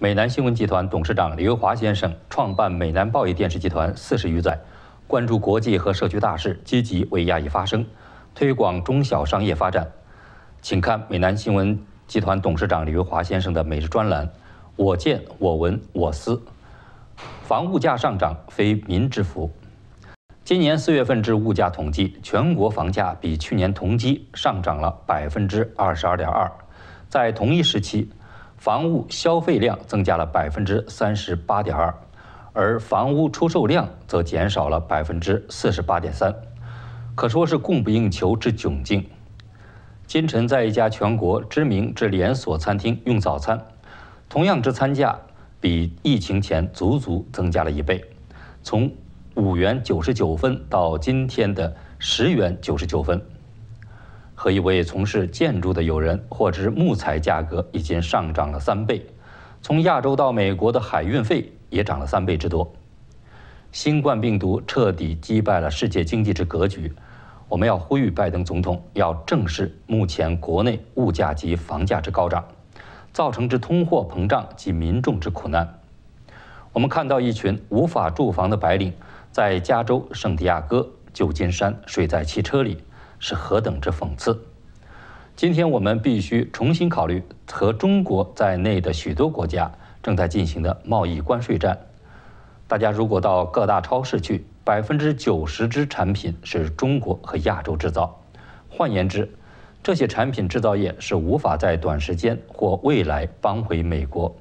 美南新闻集团董事长李玉华先生创办美南报业电视集团四十余载，关注国际和社区大事，积极为亚裔发声，推广中小商业发展。请看美南新闻集团董事长李玉华先生的每日专栏《我见我闻我思》。房物价上涨非民之福。今年四月份至物价统计，全国房价比去年同期上涨了百分之二十二点二，在同一时期。房屋消费量增加了百分之三十八点二，而房屋出售量则减少了百分之四十八点三，可说是供不应求之窘境。今晨在一家全国知名之连锁餐厅用早餐，同样之餐价比疫情前足足增加了一倍，从五元九十九分到今天的十元九十九分。和一位从事建筑的友人获知木材价格已经上涨了三倍，从亚洲到美国的海运费也涨了三倍之多。新冠病毒彻底击败了世界经济之格局。我们要呼吁拜登总统要正视目前国内物价及房价之高涨，造成之通货膨胀及民众之苦难。我们看到一群无法住房的白领在加州圣地亚哥、旧金山睡在汽车里。是何等之讽刺！今天我们必须重新考虑和中国在内的许多国家正在进行的贸易关税战。大家如果到各大超市去，百分之九十之产品是中国和亚洲制造。换言之，这些产品制造业是无法在短时间或未来搬回美国。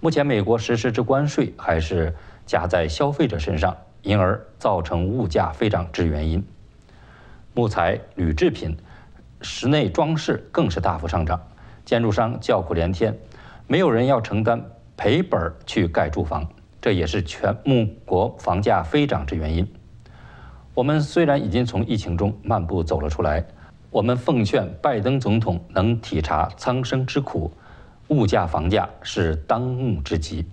目前，美国实施之关税还是加在消费者身上，因而造成物价飞涨之原因。木材、铝制品、室内装饰更是大幅上涨，建筑商叫苦连天，没有人要承担赔本去盖住房，这也是全木国房价飞涨之原因。我们虽然已经从疫情中漫步走了出来，我们奉劝拜登总统能体察苍生之苦，物价、房价是当务之急。